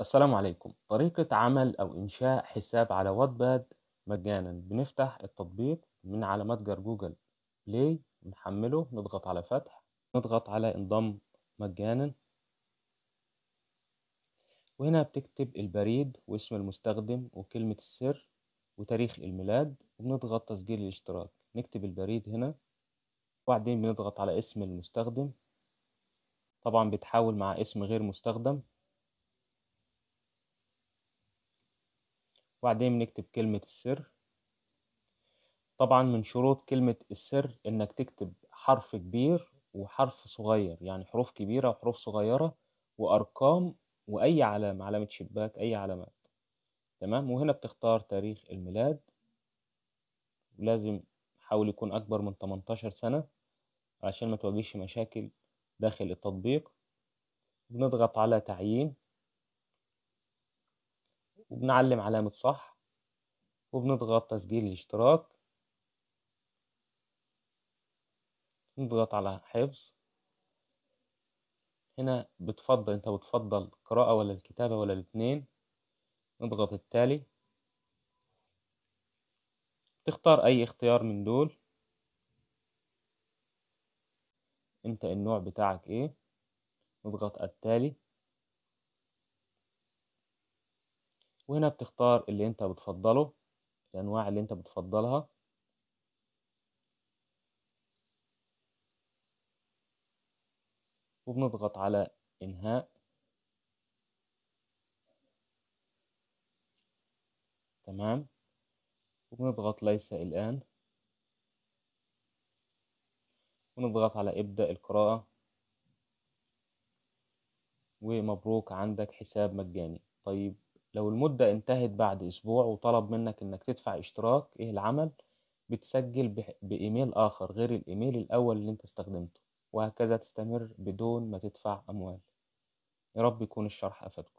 السلام عليكم طريقة عمل أو إنشاء حساب على واتباد مجانا بنفتح التطبيق من على متجر جوجل بلاي نحمله نضغط على فتح نضغط على انضم مجانا وهنا بتكتب البريد واسم المستخدم وكلمة السر وتاريخ الميلاد وبنضغط تسجيل الاشتراك نكتب البريد هنا وبعدين بنضغط على اسم المستخدم طبعا بتحاول مع اسم غير مستخدم وبعدين بنكتب كلمة السر طبعا من شروط كلمة السر إنك تكتب حرف كبير وحرف صغير يعني حروف كبيرة وحروف صغيرة وأرقام وأي علامة علامة شباك أي علامات تمام وهنا بتختار تاريخ الميلاد ولازم حاول يكون أكبر من 18 سنة عشان ما تواجهش مشاكل داخل التطبيق بنضغط على تعيين وبنعلم علامة صح وبنضغط تسجيل الاشتراك نضغط على حفظ هنا بتفضل انت بتفضل القراءة ولا الكتابة ولا الاتنين نضغط التالي تختار اي اختيار من دول انت النوع بتاعك ايه نضغط التالي وهنا بتختار اللي انت بتفضله الانواع اللي انت بتفضلها وبنضغط على انهاء تمام وبنضغط ليس الآن ونضغط على ابدأ القراءة ومبروك عندك حساب مجاني طيب لو المدة انتهت بعد أسبوع وطلب منك إنك تدفع اشتراك إيه العمل بتسجل بإيميل آخر غير الإيميل الأول اللي أنت استخدمته وهكذا تستمر بدون ما تدفع أموال يا رب يكون الشرح أفادكم